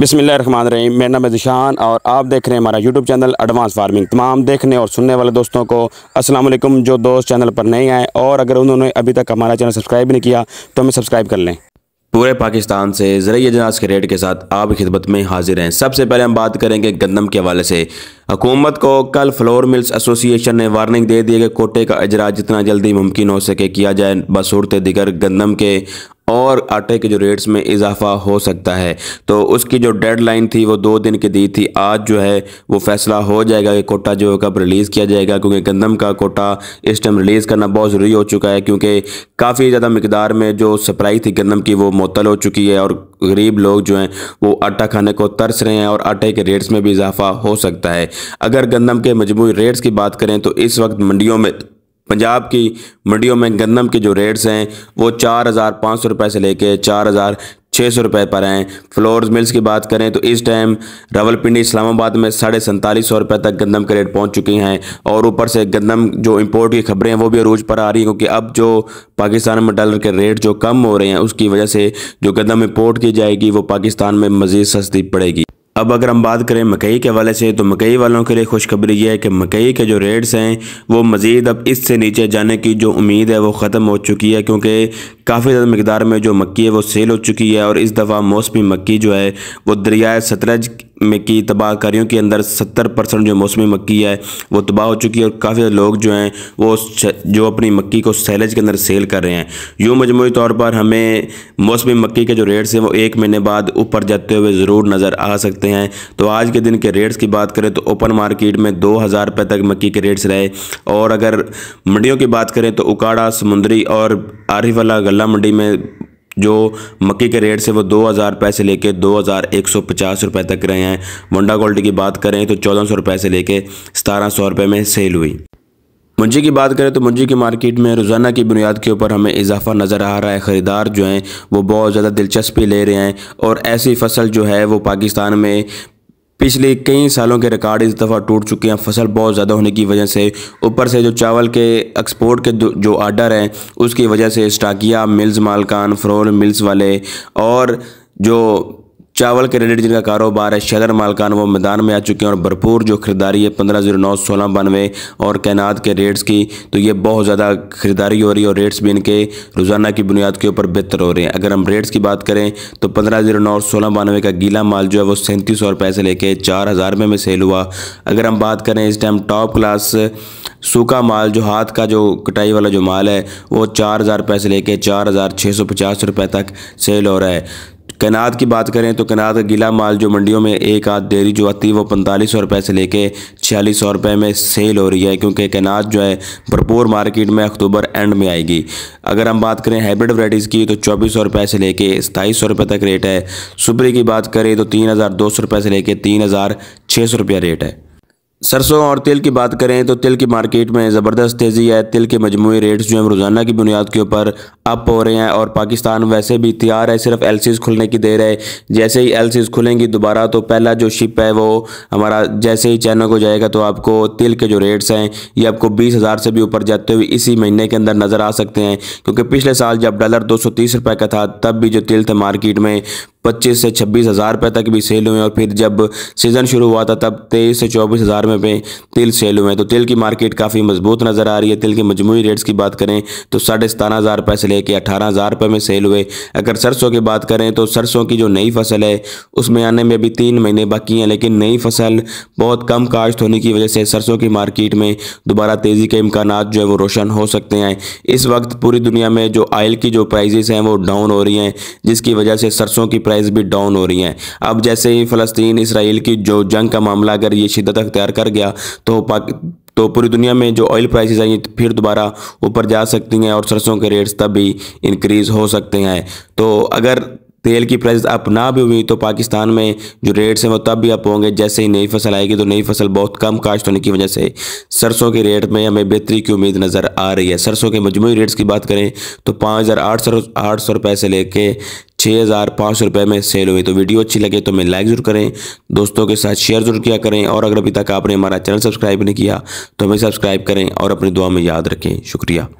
बिसमिल्ल रही मेरा नाम है जिशान और आप देख रहे हैं हमारा यूट्यूब चैनल एडवांस फार्मिंग तमाम देखने और सुनने वाले दोस्तों को अस्सलाम वालेकुम जो दोस्त चैनल पर नहीं आए और अगर उन्होंने अभी तक हमारा चैनल सब्सक्राइब नहीं किया तो हमें सब्सक्राइब कर लें पूरे पाकिस्तान से ज़रिए जनाज के रेट के साथ आप खिदमत में हाजिर हैं सबसे पहले हम बात करेंगे गंदम के हवाले से हुकूमत को कल फ्लोर मिल्स एसोसिएशन ने वार्निंग दे दी कि कोटे का अजरा जितना जल्दी मुमकिन हो सके किया जाए बसूरत दिगर गंदम के और आटे के जो रेट्स में इजाफा हो सकता है तो उसकी जो डेडलाइन थी वो दो दिन की दी थी आज जो है वो फैसला हो जाएगा कि कोटा जो है कब रिलीज़ किया जाएगा क्योंकि गंदम का कोटा इस टाइम रिलीज़ करना बहुत ज़रूरी हो चुका है क्योंकि काफ़ी ज़्यादा मकदार में जो सप्लाई थी गंदम की वो मअतल हो चुकी है और गरीब लोग जो हैं वो आटा खाने को तरस रहे हैं और आटे के रेट्स में भी इजाफा हो सकता है अगर गंदम के मजमू रेट्स की बात करें तो इस वक्त मंडियों में पंजाब की मंडियों में गंदम के जो रेट्स हैं वो चार हज़ार पाँच सौ रुपये से लेके चार हज़ार छः सौ रुपये पर हैं फ्लोर्स मिल्स की बात करें तो इस टाइम रावलपिंडी इस्लामाबाद में साढ़े सैंतालीस सौ रुपये तक गंदम के रेट पहुंच चुकी हैं और ऊपर से गंदम जो इंपोर्ट की खबरें हैं वो भी अरूज पर आ रही हैं क्योंकि अब जो पाकिस्तान में डॉलर के रेट जो कम हो रहे हैं उसकी वजह से जो गंदम इम्पोर्ट की जाएगी वो पाकिस्तान में मज़ीद सस्ती पड़ेगी अब अगर हम बात करें मकई के हवाले से तो मकई वालों के लिए खुशखबरी यह है कि मकई के जो रेट्स हैं वो मज़ीद अब इससे नीचे जाने की जो उम्मीद है वो ख़त्म हो चुकी है क्योंकि काफ़ी ज़्यादा मकदार में जो मक्की है वो सेल हो चुकी है और इस दफ़ा मौसमी मक्की जो है वो दरियाए सतरज की कारियों के अंदर सत्तर परसेंट जो मौसमी मक्की है वो तबाह हो चुकी है और काफ़ी लोग जो हैं वो जो अपनी मक्की को सैलेज के अंदर सेल कर रहे हैं यूँ मजमू तौर पर हमें मौसमी मक्की के जो रेट्स हैं वो एक महीने बाद ऊपर जाते हुए ज़रूर नज़र आ सकते हैं तो आज के दिन के रेट्स की बात करें तो ओपन मार्केट में दो हज़ार रुपये तक मक्की के रेट्स रहे और अगर मंडियों की बात करें तो उकाड़ा समुंदरी और आरिफ वाला गला मंडी में जो मक्के के रेट से वो दो हज़ार रुपये से लेके दो हज़ार एक सौ पचास रुपये तक रहे हैं वंडा क्वालिटी की बात करें तो चौदह सौ रुपये से लेके सतारह सौ रुपये में सेल हुई मुंजी की बात करें तो मुंजी की मार्केट में रोज़ाना की बुनियाद के ऊपर हमें इजाफा नज़र आ रहा है ख़रीदार जो हैं वो बहुत ज़्यादा दिलचस्पी ले रहे हैं और ऐसी फसल जो है वो पाकिस्तान में पिछले कई सालों के रिकॉर्ड इस दफ़ा टूट चुके हैं फसल बहुत ज़्यादा होने की वजह से ऊपर से जो चावल के एक्सपोर्ट के जो आर्डर हैं उसकी वजह से स्टाकिया मिल्स मालकान फ्रोल मिल्स वाले और जो चावल के रिलेटेड जिनका कारोबार है शहर मालकान वो मैदान में आ चुके हैं और भरपूर जो खरीदारी है पंद्रह जीरो नौ सोलह बानवे और कैनात के रेट्स की तो ये बहुत ज़्यादा खरीदारी हो रही है और रेट्स भी इनके रोज़ाना की बुनियाद के ऊपर बेहतर हो रहे हैं अगर हम रेट्स की बात करें तो पंद्रह जीरो नौ सोलह बानवे का गीला माल जो है वो सैंतीस सौ रुपये से लेके चार हज़ार रुपये में सेल हुआ अगर हम बात करें इस टाइम टॉप क्लास सूखा माल जो हाथ का जो कटाई वाला जो माल है वो चार हज़ार रुपये से लेके चार हज़ार छः सौ पचास रुपये तक सेल हो रहा है कैनात की बात करें तो कैनात का गीला माल जो मंडियों में एक आध डेयरी जो आती है वो पैंतालीस सौ रुपये से लेके छियालीस सौ रुपये में सेल हो रही है क्योंकि कैनात जो है भरपूर मार्केट में अक्टूबर एंड में आएगी अगर हम बात करें हाइब्रिड वराइटीज़ की तो चौबीस सौ रुपये से लेके सताईस सौ रुपये तक रेट है सुपरी की बात करें तो तीन हज़ार दो सौ रुपये से लेके तीन हज़ार छः सौ रुपया रेट है सरसों और तिल की बात करें तो तिल की मार्केट में ज़बरदस्त तेज़ी है तिल के मजमू रेट्स जो हैं रोज़ाना की बुनियाद के ऊपर अप हो रहे हैं और पाकिस्तान वैसे भी तैयार है सिर्फ एल खुलने की देर है जैसे ही एल खुलेंगी दोबारा तो पहला जो शिप है वो हमारा जैसे ही चैनल को जाएगा तो आपको तिल के जो रेट्स हैं ये आपको बीस हज़ार से भी ऊपर जाते हुए इसी महीने के अंदर नज़र आ सकते हैं क्योंकि पिछले साल जब डॉलर दो सौ तीस का था तब भी जो तिल था मार्केट में पच्चीस से छब्बीस हज़ार रुपये तक भी सेल हुए और फिर जब सीज़न शुरू हुआ था तब तेईस से चौबीस हज़ार में पे तिल सेल हुए तो तिल की मार्केट काफ़ी मजबूत नज़र आ रही है तिल के मजमू रेट्स की बात करें तो साढ़े सतारह हज़ार रुपये से ले है कि अठारह हज़ार रुपये में सेल हुए अगर सरसों की बात करें तो सरसों की जो नई फसल है उसमें आने में अभी तीन महीने बाकी हैं लेकिन नई फसल बहुत कम काश्त होने की वजह से सरसों की मार्केट में दोबारा तेज़ी के इम्कान जो है वो रोशन हो सकते हैं इस वक्त पूरी दुनिया में जो आयल की जो प्राइजेस हैं वो डाउन हो रही हैं जिसकी वजह से सरसों की प्राइस भी डाउन हो रही हैं अब जैसे ही फ़लस्तीन इसराइल की जो जंग का मामला अगर ये शिदत अख्तियार कर गया तो पाक तो पूरी दुनिया में जो ऑयल प्राइसेस आई फिर दोबारा ऊपर जा सकती हैं और सरसों के रेट्स तब भी इंक्रीज़ हो सकते हैं तो अगर तेल की प्राइस अप ना भी हुई तो पाकिस्तान में जो रेट्स हैं वो तब भी अप होंगे जैसे ही नई फसल आएगी तो नई फसल बहुत कम काश्त होने की वजह से सरसों के रेट में हमें बेहतरी की उम्मीद नज़र आ रही है सरसों के मजमू रेट्स की बात करें तो पाँच हज़ार आठ सौ आठ सौ रुपये से लेके छः हज़ार पाँच सौ रुपये में सेल हुई तो वीडियो अच्छी लगे तो मैं लाइक ज़रूर करें दोस्तों के साथ शेयर ज़रूर किया करें और अगर अभी तक आपने हमारा चैनल सब्सक्राइब नहीं किया तो हमें सब्सक्राइब करें और अपनी दुआ में याद रखें शुक्रिया